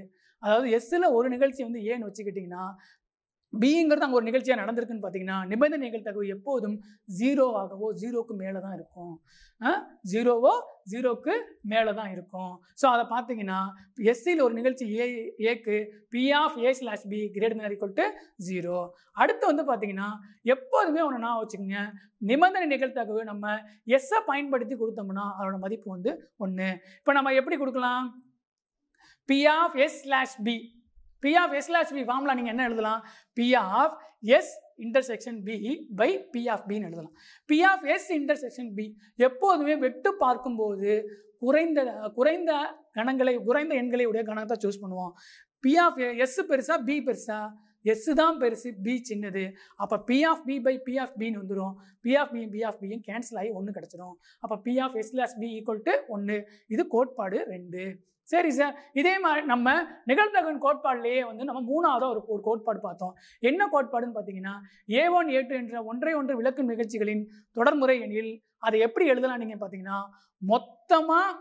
அதாவது எஸ்ஸில் ஒரு நிகழ்ச்சி வந்து ஏன்னு வச்சுக்கிட்டிங்கன்னா பிங்கிறது அங்கே ஒரு நிகழ்ச்சியாக நடந்திருக்குன்னு பார்த்தீங்கன்னா நிபந்தனை நிகழ்த்தகவு எப்போதும் ஜீரோவாகவோ ஜீரோக்கு மேலே தான் இருக்கும் ஜீரோவோ ஜீரோக்கு மேலே தான் இருக்கும் ஸோ அதை பார்த்தீங்கன்னா எஸ்சியில் ஒரு நிகழ்ச்சி ஏ ஏக்கு P of A slash B great equal to zero அடுத்து வந்து பார்த்தீங்கன்னா எப்போதுமே ஒன்று நான் வச்சுக்கோங்க நிபந்தனை நிகழ்த்தகவு நம்ம எஸ்ஸை பயன்படுத்தி கொடுத்தோம்னா அதோட மதிப்பு வந்து ஒன்று இப்போ நம்ம எப்படி கொடுக்கலாம் P of S slash B P of S slash B formula நீங்கள் என்ன எழுதலாம் P of S intersection B by P of பின்னு எழுதலாம் P of S intersection B எப்போதுமே வெட்டு பார்க்கும்போது குறைந்த குறைந்த கணங்களை குறைந்த எண்களை உடைய கணத்தை சூஸ் பண்ணுவோம் பி ஆஃப் எஸ் பெருசா பி பெருசா எஸ் தான் பெருசு பி சின்னது அப்போ P of B by P of பின்னு வந்துடும் P of B P of பியும் கேன்சல் ஆகி ஒன்று கிடச்சிரும் அப்போ P of S slash B equal to ஒன்று இது கோட்பாடு ரெண்டு சரி சார் இதே மாதிரி நம்ம நிகழ்தகன் கோட்பாடுலேயே வந்து நம்ம மூணாவது ஒரு ஒரு கோட்பாடு பார்த்தோம் என்ன கோட்பாடுன்னு பார்த்தீங்கன்னா ஏ ஒன் ஏ டூ என்ற ஒன்றை ஒன்று விளக்கும் நிகழ்ச்சிகளின் தொடர்முறை எனில் அதை எப்படி எழுதலாம் நீங்கள் பார்த்தீங்கன்னா மொத்தமாக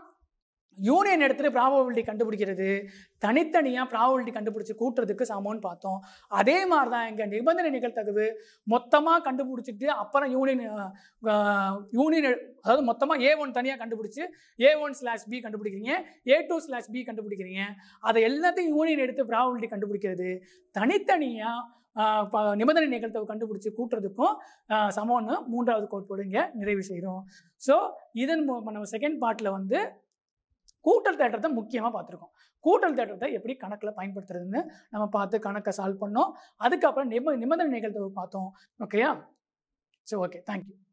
யூனியன் எடுத்துகிட்டு ப்ராபபிலிட்டி கண்டுபிடிக்கிறது தனித்தனியாக ப்ராபபிலிட்டி கண்டுபிடிச்சி கூட்டுறதுக்கு சமம்னு பார்த்தோம் அதே மாதிரி தான் எங்கள் நிபந்தனை நிகழ்த்தகுது மொத்தமாக கண்டுபிடிச்சிட்டு அப்புறம் யூனியன் யூனியன் அதாவது மொத்தமாக ஏ ஒன் தனியாக கண்டுபிடிச்சி ஏ ஒன் ஸ்லாஷ் பி கண்டுபிடிக்கிறீங்க ஏ டூ ஸ்லாஷ் பி கண்டுபிடிக்கிறீங்க அதை எல்லாத்தையும் யூனியன் எடுத்து ப்ராபபிலிட்டி கண்டுபிடிக்கிறது தனித்தனியாக நிபந்தனை நிகழ்த்தவை கண்டுபிடிச்சி கூட்டுறதுக்கும் சமம்னு மூன்றாவது கோட்போடு இங்கே நிறைவு செய்கிறோம் ஸோ இதன் நம்ம செகண்ட் பார்ட்டில் வந்து கூட்டல் தேட்டத்தை முக்கியமாக பார்த்துருக்கோம் கூட்டல் தேட்டத்தை எப்படி கணக்கில் பயன்படுத்துறதுன்னு நம்ம பார்த்து கணக்கை சால்வ் பண்ணோம் அதுக்கப்புறம் நிப நிபந்தனை நிகழ்வு பார்த்தோம் ஓகேயா சரி ஓகே தேங்க்யூ